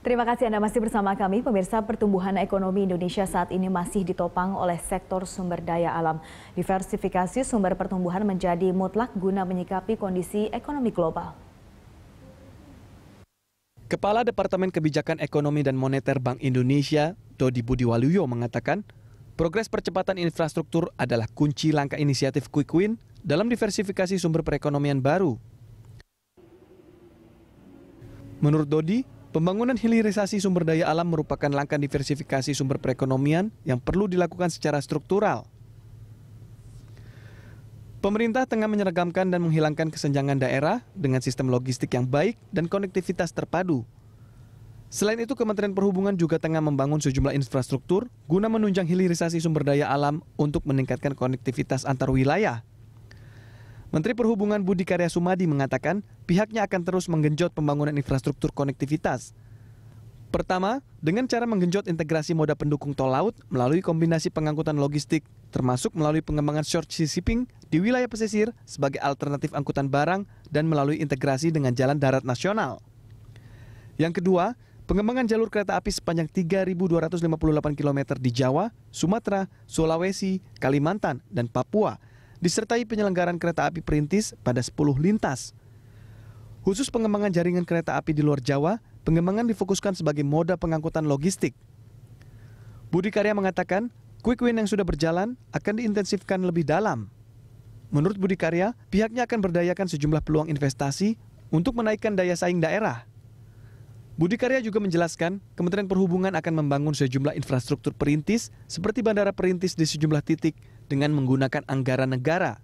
Terima kasih Anda masih bersama kami. Pemirsa, pertumbuhan ekonomi Indonesia saat ini masih ditopang oleh sektor sumber daya alam. Diversifikasi sumber pertumbuhan menjadi mutlak guna menyikapi kondisi ekonomi global. Kepala Departemen Kebijakan Ekonomi dan Moneter Bank Indonesia, Dodi Budi Waluyo mengatakan, progres percepatan infrastruktur adalah kunci langkah inisiatif Quick Win dalam diversifikasi sumber perekonomian baru. Menurut Dodi, Pembangunan hilirisasi sumber daya alam merupakan langkah diversifikasi sumber perekonomian yang perlu dilakukan secara struktural. Pemerintah tengah menyeragamkan dan menghilangkan kesenjangan daerah dengan sistem logistik yang baik dan konektivitas terpadu. Selain itu, Kementerian Perhubungan juga tengah membangun sejumlah infrastruktur guna menunjang hilirisasi sumber daya alam untuk meningkatkan konektivitas antar wilayah Menteri Perhubungan Budi Karya Sumadi mengatakan pihaknya akan terus menggenjot pembangunan infrastruktur konektivitas. Pertama, dengan cara menggenjot integrasi moda pendukung tol laut melalui kombinasi pengangkutan logistik, termasuk melalui pengembangan short sea shipping di wilayah pesisir sebagai alternatif angkutan barang dan melalui integrasi dengan jalan darat nasional. Yang kedua, pengembangan jalur kereta api sepanjang 3.258 km di Jawa, Sumatera, Sulawesi, Kalimantan, dan Papua – disertai penyelenggaran kereta api perintis pada 10 lintas. Khusus pengembangan jaringan kereta api di luar Jawa, pengembangan difokuskan sebagai moda pengangkutan logistik. Budi Karya mengatakan, quick win yang sudah berjalan akan diintensifkan lebih dalam. Menurut Budi Karya, pihaknya akan berdayakan sejumlah peluang investasi untuk menaikkan daya saing daerah. Budi Karya juga menjelaskan, Kementerian Perhubungan akan membangun sejumlah infrastruktur perintis seperti bandara perintis di sejumlah titik dengan menggunakan anggaran negara